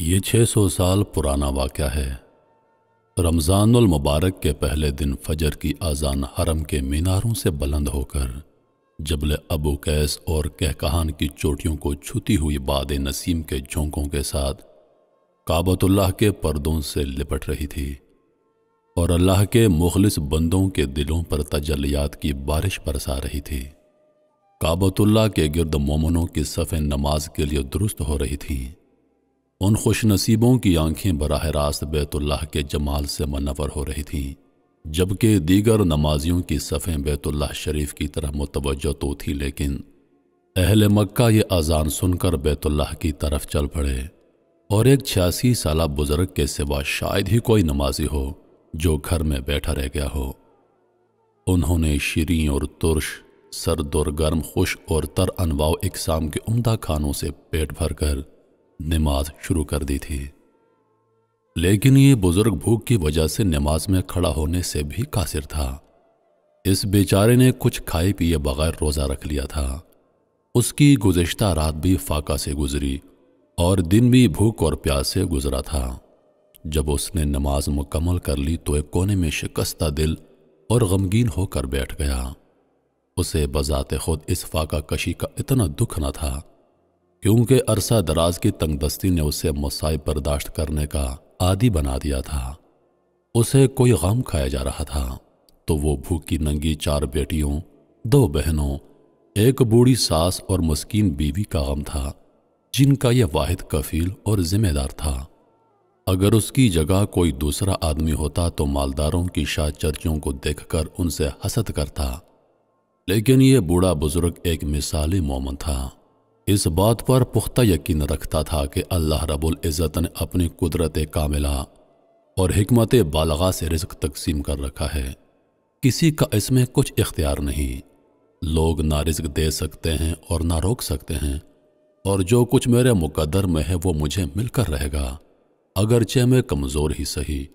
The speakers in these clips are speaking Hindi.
ये सौ साल पुराना वाक़ है रमज़ानुल मुबारक के पहले दिन फजर की आज़ान हरम के मीनारों से बुलंद होकर जबल अबू कैस और कहकहान की चोटियों को छूती हुई बाद नसीम के झोंकों के साथ काबतुल्लाह के पर्दों से लिपट रही थी और अल्लाह के मुखलिस बंदों के दिलों पर तजलियात की बारिश बरसा रही थी काबतुल्ला के गिरद मोमनों की सफ़े नमाज के लिए दुरुस्त हो रही थीं उन खुश नसीबों की आंखें बरह रास्त बैतुल्लाह के जमाल से मनवर हो रही थीं जबकि दीगर नमाजियों की सफ़ें बैतुल्लाह शरीफ की तरह मुतवजह तो थी लेकिन अहल मक्का ये अजान सुनकर बैतुल्लाह की तरफ चल पड़े और एक छियासी साल बुज़ुर्ग के सिवा शायद ही कोई नमाजी हो जो घर में बैठा रह गया हो उन्होंने शीरी और तुर्श और गर्म खुश और तर अनवाव इकसाम के उम्दा खानों से पेट भर कर नमाज शुरू कर दी थी लेकिन ये बुजुर्ग भूख की वजह से नमाज में खड़ा होने से भी कासिर था इस बेचारे ने कुछ खाए पिए बगैर रोज़ा रख लिया था उसकी गुजशत रात भी फाका से गुजरी और दिन भी भूख और प्यास से गुजरा था जब उसने नमाज मुकम्मल कर ली तो एक कोने में शिकस्ता दिल और गमगीन होकर बैठ गया उसे बजाते खुद इस फाका कशी का इतना दुख न था क्योंकि अरसा दराज की तंगदस्ती ने उसे मुसाइब बर्दाश्त करने का आदि बना दिया था उसे कोई गम खाया जा रहा था तो वो भूखी नंगी चार बेटियों दो बहनों एक बूढ़ी सास और मुस्किन बीवी का गम था जिनका यह वाहिद कफील और जिम्मेदार था अगर उसकी जगह कोई दूसरा आदमी होता तो मालदारों की शाह चर्चियों को देखकर उनसे हसद करता लेकिन यह बूढ़ा बुजुर्ग एक मिसाली मोमन था इस बात पर पुख्ता यकीन रखता था कि अल्लाह रबुल इज़्ज़त ने अपनी कुदरत कामिला और हमत बालगा से रिस्क तकसीम कर रखा है किसी का इसमें कुछ इख्तियार नहीं लोग ना रिस्क दे सकते हैं और ना रोक सकते हैं और जो कुछ मेरे मुकदर में है वो मुझे मिलकर रहेगा अगरचे मैं कमज़ोर ही सही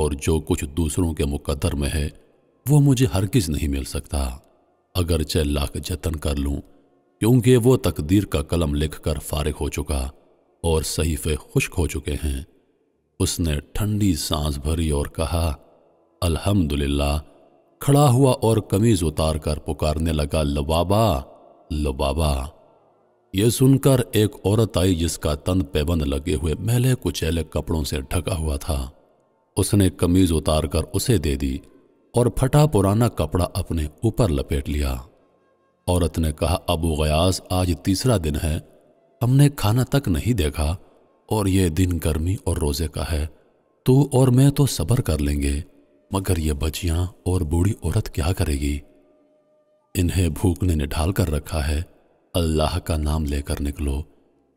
और जो कुछ दूसरों के मुकदर में है वो मुझे हरगिज़ नहीं मिल सकता अगर अगरचे लाख जतन कर लूं क्योंकि वो तकदीर का कलम लिखकर फारिग हो चुका और सहीफे खुश्क हो चुके हैं उसने ठंडी सांस भरी और कहा अल्हम्दुलिल्लाह खड़ा हुआ और कमीज उतार कर पुकारने लगा लबाबा लबाबा यह सुनकर एक औरत आई जिसका तन पैबंद लगे हुए मेले कुचैले कपड़ों से ढका हुआ था उसने कमीज उतार कर उसे दे दी और फटा पुराना कपड़ा अपने ऊपर लपेट लिया औरत ने कहा अबू गयास आज तीसरा दिन है हमने खाना तक नहीं देखा और ये दिन गर्मी और रोज़े का है तू और मैं तो सब्र कर लेंगे मगर ये बचियां और बूढ़ी औरत क्या करेगी इन्हें भूख ने निढाल कर रखा है अल्लाह का नाम लेकर निकलो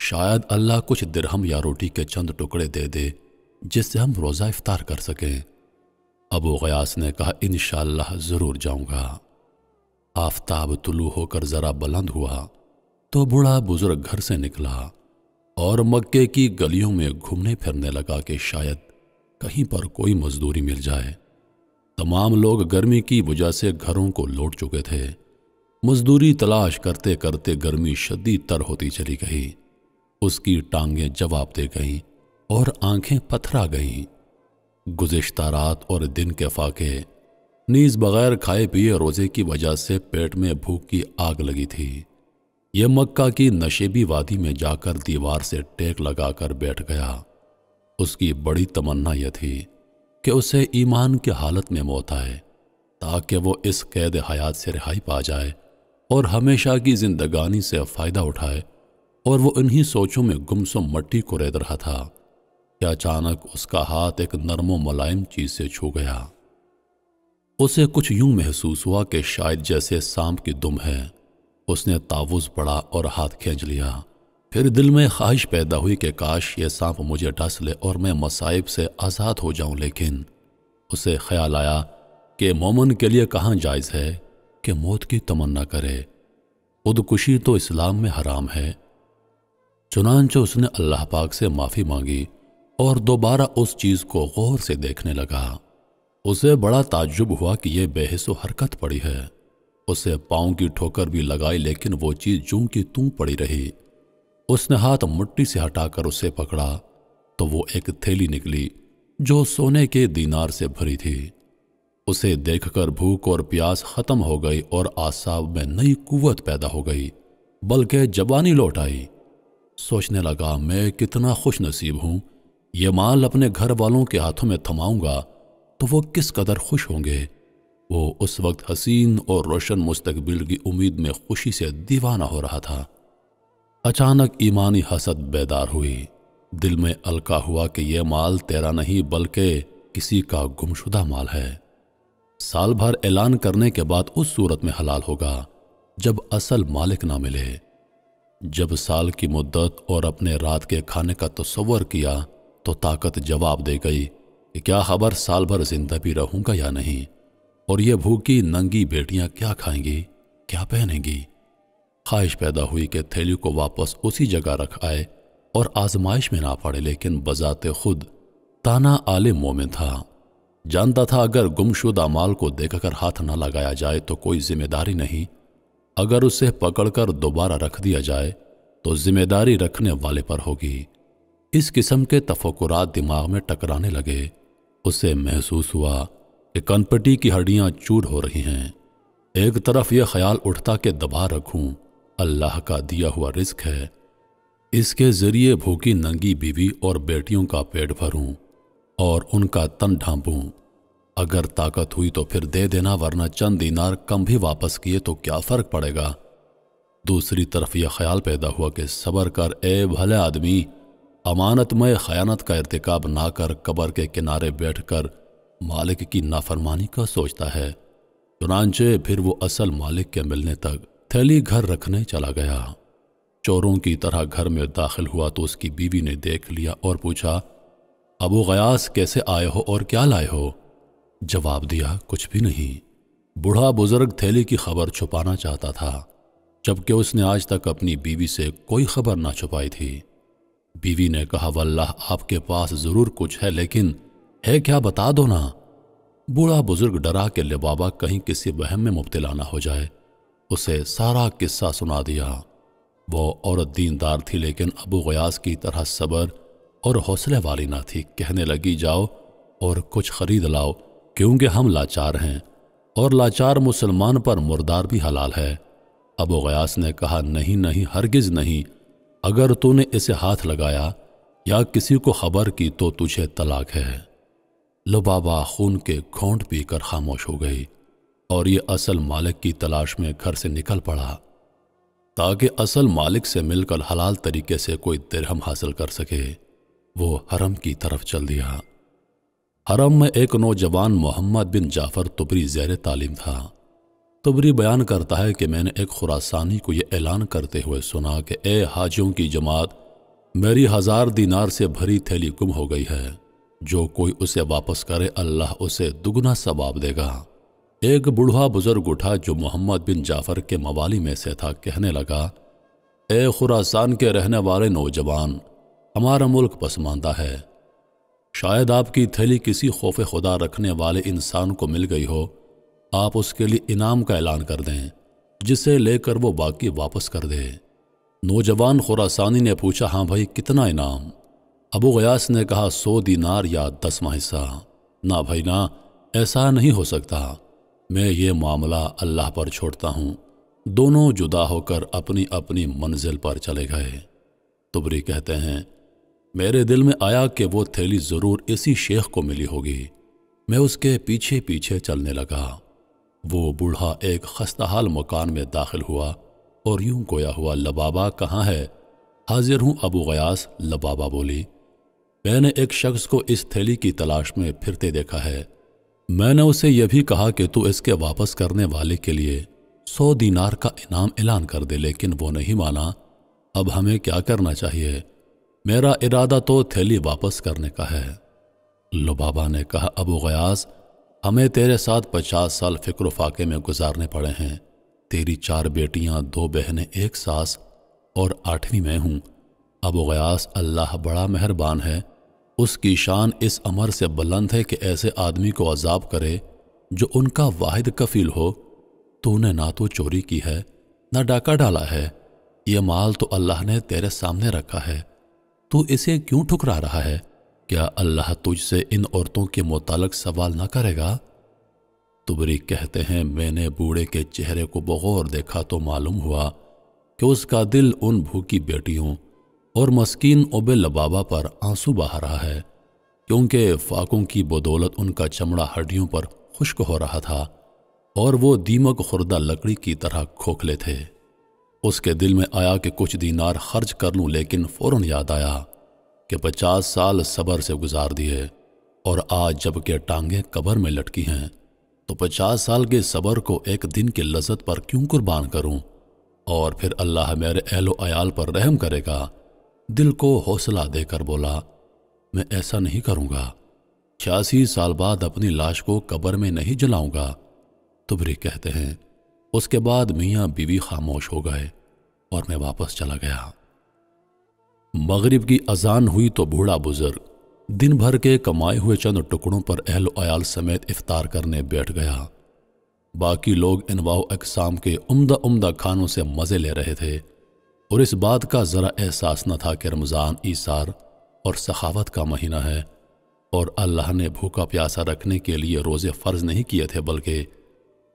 शायद अल्लाह कुछ दिरहम या रोटी के चंद टुकड़े दे दे जिससे हम रोज़ा इफ्तार कर सकें अबू गयास ने कहा इन ज़रूर जाऊँगा आफताब तुलू होकर ज़रा बुलंद हुआ तो बूढ़ा बुजुर्ग घर से निकला और मक्के की गलियों में घूमने फिरने लगा कि शायद कहीं पर कोई मजदूरी मिल जाए तमाम लोग गर्मी की वजह से घरों को लौट चुके थे मजदूरी तलाश करते करते गर्मी शदी तर होती चली गई उसकी टांगें जवाब दे गईं और आंखें पथरा गईं गुज्त रात और दिन के फाके नीज बगैर खाए पिए रोज़े की वजह से पेट में भूख की आग लगी थी यह मक्का की नशेबी वादी में जाकर दीवार से टेक लगाकर बैठ गया उसकी बड़ी तमन्ना यह थी कि उसे ईमान की हालत में मौत आए ताकि वो इस कैद हयात से रिहाई पा जाए और हमेशा की जिंदगानी से फ़ायदा उठाए और वो इन्हीं सोचों में गुमसुम मट्टी को रेद रहा था कि अचानक उसका हाथ एक नरमो मुलायम चीज से छू गया उसे कुछ यूं महसूस हुआ कि शायद जैसे सांप की दुम है उसने तावुज पड़ा और हाथ खींच लिया फिर दिल में ख्वाहिश पैदा हुई कि काश ये सांप मुझे ढस ले और मैं मसाइब से आज़ाद हो जाऊं लेकिन उसे ख्याल आया कि मोमन के लिए कहाँ जायज़ है कि मौत की तमन्ना करे खुदकुशी तो इस्लाम में हराम है चुनानचो उसने अल्लाह पाक से माफ़ी मांगी और दोबारा उस चीज़ को गौर से देखने लगा उसे बड़ा ताज्जुब हुआ कि यह बेहसो हरकत पड़ी है उसे पाँव की ठोकर भी लगाई लेकिन वो चीज़ जूं की तू पड़ी रही उसने हाथ मुट्टी से हटाकर उसे पकड़ा तो वो एक थैली निकली जो सोने के दीनार से भरी थी उसे देखकर भूख और प्यास खत्म हो गई और आसाब में नई कुवत पैदा हो गई बल्कि जबानी लौट आई सोचने लगा मैं कितना खुश नसीब हूं ये माल अपने घर वालों के हाथों में थमाऊंगा तो वो किस कदर खुश होंगे वो उस वक्त हसीन और रोशन मुस्तकबिल की उम्मीद में खुशी से दीवाना हो रहा था अचानक ईमानी हसद बेदार हुई दिल में अलका हुआ कि यह माल तेरा नहीं बल्कि किसी का गुमशुदा माल है साल भर ऐलान करने के बाद उस सूरत में हलाल होगा जब असल मालिक ना मिले जब साल की मुद्दत और अपने रात के खाने का तस्वर किया तो ताकत जवाब दे गई कि क्या खबर साल भर जिंदा भी रहूंगा या नहीं और ये भूखी नंगी बेटियां क्या खाएंगी क्या पहनेंगी ख्वाहिश पैदा हुई कि थैली को वापस उसी जगह रख आए और आजमाइश में ना पड़े लेकिन बजाते खुद ताना आलिम मोमिन था जानता था अगर गुमशुदा माल को देखकर हाथ ना लगाया जाए तो कोई जिम्मेदारी नहीं अगर उसे पकड़कर दोबारा रख दिया जाए तो जिम्मेदारी रखने वाले पर होगी इस किस्म के तफकुरात दिमाग में टकराने लगे उसे महसूस हुआ कि कनपटी की हड्डियां चूर हो रही हैं एक तरफ यह ख्याल उठता कि दबा रखूं अल्लाह का दिया हुआ रिस्क है इसके ज़रिए भूखी नंगी बीवी और बेटियों का पेट भरूं और उनका तन ढांपूं अगर ताकत हुई तो फिर दे देना वरना चंद दीनार कम भी वापस किए तो क्या फ़र्क पड़ेगा दूसरी तरफ यह ख्याल पैदा हुआ कि सबर कर ए भले आदमी में खयानत का इरतकब ना कर कबर के किनारे बैठ कर मालिक की नाफरमानी का सोचता है चुनानचे फिर वो असल मालिक के मिलने तक थैली घर रखने चला गया चोरों की तरह घर में दाखिल हुआ तो उसकी बीवी ने देख लिया और पूछा अबू गयास कैसे आए हो और क्या लाए हो जवाब दिया कुछ भी नहीं बूढ़ा बुजुर्ग थैली की खबर छुपाना चाहता था जबकि उसने आज तक अपनी बीवी से कोई खबर ना छुपाई थी बीवी ने कहा वल्लाह आपके पास जरूर कुछ है लेकिन है क्या बता दो ना बूढ़ा बुजुर्ग डरा के लिबाबा बाबा कहीं किसी वहम में मुबतला ना हो जाए उसे सारा किस्सा सुना दिया वो औरत दीनदार थी लेकिन अबू गयास की तरह सबर और हौसले वाली ना थी कहने लगी जाओ और कुछ खरीद लाओ क्योंकि हम लाचार हैं और लाचार मुसलमान पर मुर्दार भी हलाल है अबू गयास ने कहा नहीं नहीं हरगिज नहीं अगर तूने इसे हाथ लगाया या किसी को खबर की तो तुझे तलाक है लबाबा खून के घोंट पीकर खामोश हो गई और ये असल मालिक की तलाश में घर से निकल पड़ा ताकि असल मालिक से मिलकर हलाल तरीके से कोई दिरहम हासिल कर सके वो हरम की तरफ चल दिया हरम में एक नौजवान मोहम्मद बिन जाफर तुबरी जैर तालीम था तबरी बयान करता है कि मैंने एक खुरासानी को यह ऐलान करते हुए सुना कि ए हाजियों की जमात मेरी हज़ार दीनार से भरी थैली गुम हो गई है जो कोई उसे वापस करे अल्लाह उसे दुगना सबाब देगा एक बूढ़ा बुजुर्ग उठा जो मोहम्मद बिन जाफर के मवाली में से था कहने लगा ए खुरासान के रहने वाले नौजवान हमारा मुल्क पसमानदा है शायद आपकी थैली किसी खौफ खुदा रखने वाले इंसान को मिल गई हो आप उसके लिए इनाम का ऐलान कर दें जिसे लेकर वो बाकी वापस कर दे नौजवान खुरासानी ने पूछा हाँ भाई कितना इनाम अबू गयास ने कहा सो दिनार या दसवा हिस्सा ना भाई ना ऐसा नहीं हो सकता मैं ये मामला अल्लाह पर छोड़ता हूँ दोनों जुदा होकर अपनी अपनी मंजिल पर चले गए तुबरी कहते हैं मेरे दिल में आया कि वो थैली ज़रूर इसी शेख को मिली होगी मैं उसके पीछे पीछे चलने लगा वो बूढ़ा एक खस्ताहाल मकान में दाखिल हुआ और यूं गोया हुआ लबाबा कहाँ है हाजिर हूँ अबू गयास लबाबा बोली मैंने एक शख्स को इस थैली की तलाश में फिरते देखा है मैंने उसे यह भी कहा कि तू इसके वापस करने वाले के लिए सौ दीनार का इनाम ऐलान कर दे लेकिन वो नहीं माना अब हमें क्या करना चाहिए मेरा इरादा तो थैली वापस करने का है लबाबा ने कहा अबू गयास हमें तेरे साथ पचास साल फिक्र फाके में गुजारने पड़े हैं तेरी चार बेटियां दो बहनें एक सास और आठवीं मैं हूँ अब गयास अल्लाह बड़ा मेहरबान है उसकी शान इस अमर से बुलंद है कि ऐसे आदमी को अजाब करे जो उनका वाहिद कफील हो तूने ना तो चोरी की है ना डाका डाला है ये माल तो अल्लाह ने तेरे सामने रखा है तू इसे क्यों ठुकरा रहा है क्या अल्लाह तुझसे इन औरतों के मुतालक सवाल ना करेगा तुबरी कहते हैं मैंने बूढ़े के चेहरे को बगौर देखा तो मालूम हुआ कि उसका दिल उन भूखी बेटियों और मस्किन ओबे लबाबा पर आंसू बहा रहा है क्योंकि फाकों की बदौलत उनका चमड़ा हड्डियों पर खुश्क हो रहा था और वो दीमक खुर्दा लकड़ी की तरह खोखले थे उसके दिल में आया कि कुछ दीनार खर्च कर लूं लेकिन फौरन याद आया कि पचास साल सबर से गुजार दिए और आज जबकि टांगें कबर में लटकी हैं तो पचास साल के सबर को एक दिन की लजत पर क्यों कुर्बान करूं और फिर अल्लाह मेरे अहलो अयाल पर रहम करेगा दिल को हौसला देकर बोला मैं ऐसा नहीं करूंगा छियासी साल बाद अपनी लाश को कब्र में नहीं जलाऊंगा तुबरी तो कहते हैं उसके बाद मियाँ बीवी खामोश हो गए और मैं वापस चला गया मगरिब की अजान हुई तो बूढ़ा बुजुर्ग दिन भर के कमाए हुए चंद टुकड़ों पर अहल आयाल समेत इफ्तार करने बैठ गया बाकी लोग इनवाव अकसाम के उम्दा उम्दा खानों से मज़े ले रहे थे और इस बात का ज़रा एहसास न था कि रमज़ान ईसार और सखावत का महीना है और अल्लाह ने भूखा प्यासा रखने के लिए रोज़े फ़र्ज नहीं किए थे बल्कि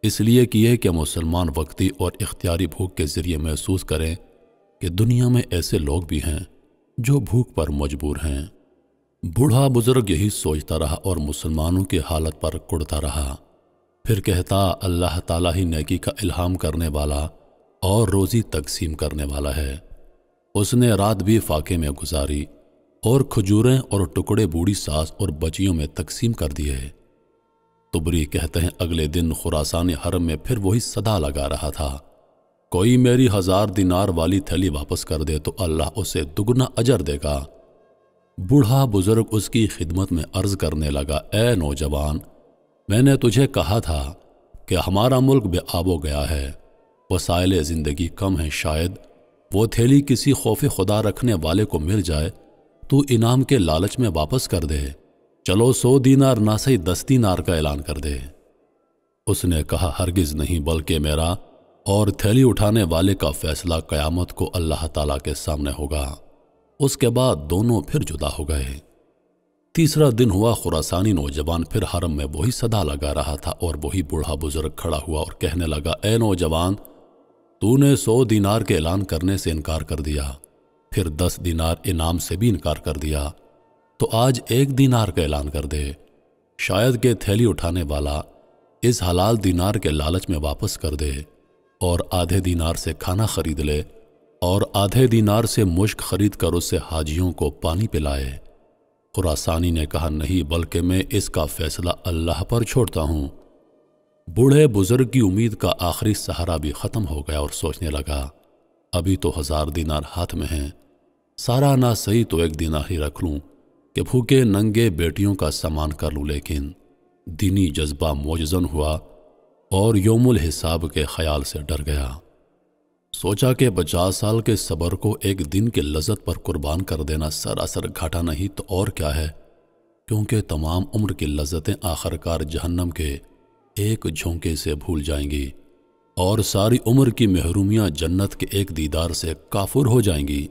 इसलिए किए कि मुसलमान वक्ती और इख्तियारी भूख के ज़रिए महसूस करें कि दुनिया में ऐसे लोग भी हैं जो भूख पर मजबूर हैं बूढ़ा बुजुर्ग यही सोचता रहा और मुसलमानों की हालत पर कुड़ता रहा फिर कहता अल्लाह ताला ही नेकी का इल्हाम करने वाला और रोज़ी तकसीम करने वाला है उसने रात भी फाके में गुजारी और खजूरें और टुकड़े बूढ़ी सास और बचियों में तकसीम कर दिए तुबरी कहते हैं अगले दिन खुरासान हरम में फिर वही सदा लगा रहा था कोई मेरी हजार दिनार वाली थैली वापस कर दे तो अल्लाह उसे दुगना अजर देगा बूढ़ा बुजुर्ग उसकी खिदमत में अर्ज करने लगा ए नौजवान मैंने तुझे कहा था कि हमारा मुल्क बेआबो गया है वसायल ज़िंदगी कम है शायद वो थैली किसी खौफ खुदा रखने वाले को मिल जाए तो इनाम के लालच में वापस कर दे चलो सो दीनार ना सही दस दीनार का ऐलान कर दे उसने कहा हरगिज नहीं बल्कि मेरा और थैली उठाने वाले का फैसला कयामत को अल्लाह ताला के सामने होगा उसके बाद दोनों फिर जुदा हो गए तीसरा दिन हुआ खुरासानी नौजवान फिर हरम में वही सदा लगा रहा था और वही बूढ़ा बुजुर्ग खड़ा हुआ और कहने लगा ए नौजवान तूने सौ दिनार के ऐलान करने से इनकार कर दिया फिर दस दिनार इनाम से भी इनकार कर दिया तो आज एक दिनार का ऐलान कर दे शायद के थैली उठाने वाला इस हलाल दिनार के लालच में वापस कर दे और आधे दीनार से खाना खरीद ले और आधे दीनार से मुश्क खरीद कर उससे हाजियों को पानी पिलाए खुरासानी ने कहा नहीं बल्कि मैं इसका फैसला अल्लाह पर छोड़ता हूँ बूढ़े बुजुर्ग की उम्मीद का आखिरी सहारा भी ख़त्म हो गया और सोचने लगा अभी तो हज़ार दिनार हाथ में हैं सारा ना सही तो एक दिना ही रख लूँ कि भूखे नंगे बेटियों का सामान कर लूँ लेकिन दीनी जज्बा मोजन हुआ और योमुल हिसाब के ख्याल से डर गया सोचा कि पचास साल के सबर को एक दिन के लजत पर कुर्बान कर देना सरासर घाटा नहीं तो और क्या है क्योंकि तमाम उम्र की लजतें आखिरकार जहन्नम के एक झोंके से भूल जाएंगी और सारी उम्र की महरूमियाँ जन्नत के एक दीदार से काफुर हो जाएंगी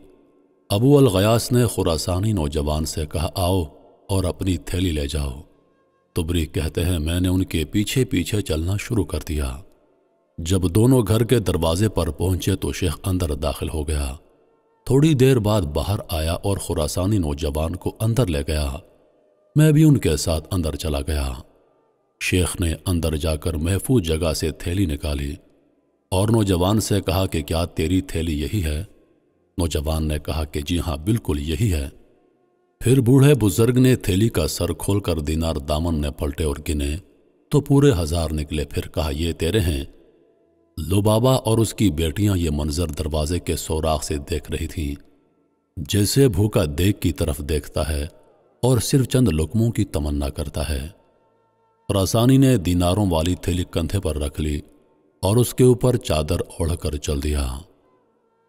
अबू अलगयास ने खुरासानी नौजवान से कहा आओ और अपनी थैली ले जाओ तुबरी कहते हैं मैंने उनके पीछे पीछे चलना शुरू कर दिया जब दोनों घर के दरवाजे पर पहुंचे तो शेख अंदर दाखिल हो गया थोड़ी देर बाद बाहर आया और खुरासानी नौजवान को अंदर ले गया मैं भी उनके साथ अंदर चला गया शेख ने अंदर जाकर महफूज जगह से थैली निकाली और नौजवान से कहा कि क्या तेरी थैली यही है नौजवान ने कहा कि जी हाँ बिल्कुल यही है फिर बूढ़े बुजुर्ग ने थैली का सर खोलकर दीनार दामन ने पलटे और गिने तो पूरे हजार निकले फिर कहा ये तेरे हैं लो बाबा और उसकी बेटियां ये मंजर दरवाजे के सौराख से देख रही थीं जैसे भूखा देख की तरफ देखता है और सिर्फ चंद लुकमों की तमन्ना करता है रासानी ने दीनारों वाली थैली कंधे पर रख ली और उसके ऊपर चादर ओढ़कर चल दिया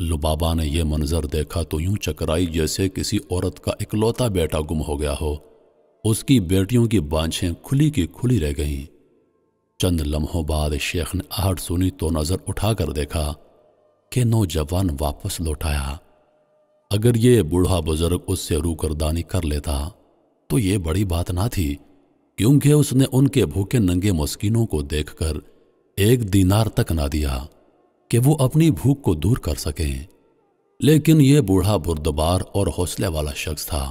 लुबाबा ने यह मंजर देखा तो यूं चकराई जैसे किसी औरत का इकलौता बेटा गुम हो गया हो उसकी बेटियों की बांछें खुली की खुली रह गईं चंद लम्हों बाद शेख ने आहट सुनी तो नज़र उठाकर देखा कि नौजवान वापस लौटाया अगर ये बूढ़ा बुजुर्ग उससे रूकरदानी कर लेता तो ये बड़ी बात ना थी क्योंकि उसने उनके भूखे नंगे मस्किनों को देखकर एक दीनार तक ना दिया कि वो अपनी भूख को दूर कर सकें लेकिन ये बूढ़ा बुरदबार और हौसले वाला शख्स था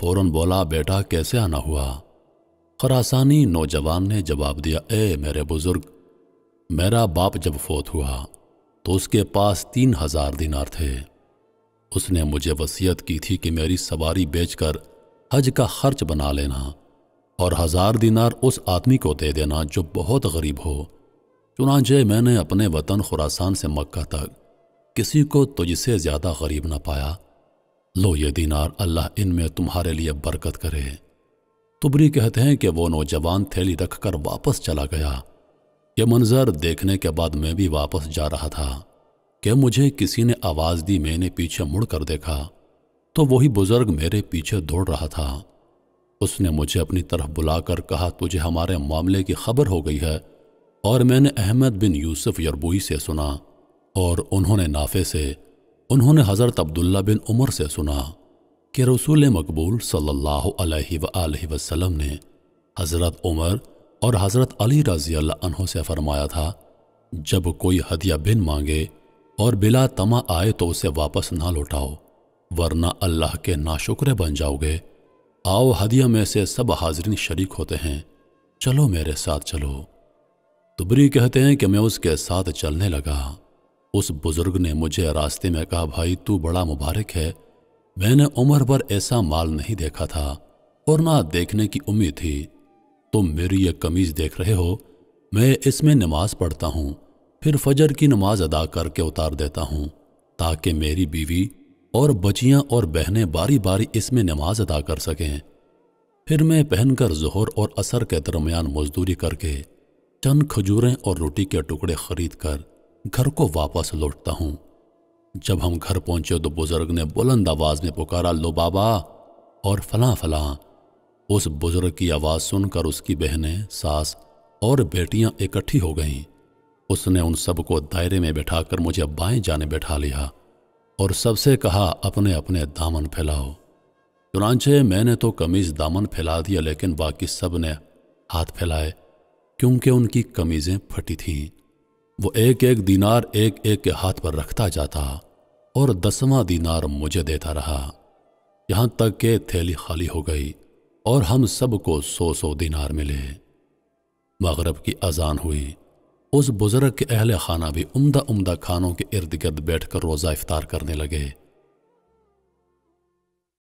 फौरन बोला बेटा कैसे आना हुआ खरासानी नौजवान ने जवाब दिया ए मेरे बुजुर्ग मेरा बाप जब फोत हुआ तो उसके पास तीन हजार दिनार थे उसने मुझे वसीयत की थी कि मेरी सवारी बेचकर हज का खर्च बना लेना और हजार दिनार उस आदमी को दे देना जो बहुत गरीब हो चुनाचे मैंने अपने वतन खुरासान से मक्का तक किसी को तुझसे ज़्यादा गरीब ना पाया लो ये दीनार अल्लाह इनमें तुम्हारे लिए बरकत करे तुबरी कहते हैं कि वो नौजवान थैली रख कर वापस चला गया यह मंज़र देखने के बाद मैं भी वापस जा रहा था कि मुझे किसी ने आवाज़ दी मैंने पीछे मुड़ कर देखा तो वही बुज़ुर्ग मेरे पीछे दौड़ रहा था उसने मुझे अपनी तरफ बुलाकर कहा तुझे हमारे मामले की खबर हो गई है और मैंने अहमद बिन यूसुफ यरबोई से सुना और उन्होंने नाफे से उन्होंने हज़रत अब्दुल्ला बिन उमर से सुना कि रसूल मकबूल सल्ला वसलम ने हज़रत उमर और हज़रत अली रज़ी अल्लाह से फ़रमाया था जब कोई हदिया बिन मांगे और बिला तमा आए तो उसे वापस ना लौटाओ वरना अल्लाह के नाशुक्र बन जाओगे आओ हदिया में से सब हाजरीन शरीक होते हैं चलो मेरे साथ चलो तुबरी तो कहते हैं कि मैं उसके साथ चलने लगा उस बुजुर्ग ने मुझे रास्ते में कहा भाई तू बड़ा मुबारक है मैंने उम्र भर ऐसा माल नहीं देखा था और ना देखने की उम्मीद थी तुम तो मेरी यह कमीज देख रहे हो मैं इसमें नमाज पढ़ता हूँ फिर फजर की नमाज अदा करके उतार देता हूँ ताकि मेरी बीवी और बचियाँ और बहनें बारी बारी इसमें नमाज अदा कर सकें फिर मैं पहनकर जहर और असर के दरमियान मजदूरी करके चंद खजूरें और रोटी के टुकड़े खरीद कर घर को वापस लौटता हूँ जब हम घर पहुंचे तो बुजुर्ग ने बुलंद आवाज में पुकारा लो बाबा और फला फला उस बुजुर्ग की आवाज सुनकर उसकी बहनें सास और बेटियां इकट्ठी हो गईं उसने उन सबको दायरे में बैठाकर मुझे बाएं जाने बैठा लिया और सबसे कहा अपने अपने दामन फैलाओ चुनाचे मैंने तो कमीज दामन फैला दिया लेकिन बाकी सब ने हाथ फैलाए क्योंकि उनकी कमीज़ें फटी थीं वो एक एक दीनार एक एक के हाथ पर रखता जाता और दसवां दीनार मुझे देता रहा यहाँ तक के थैली खाली हो गई और हम सबको सौ सौ दीनार मिले मगरब की अजान हुई उस बुज़ुर्ग के अहल खाना भी उम्दा उम्दा खानों के इर्द गिर्द बैठकर रोज़ा इफ्तार करने लगे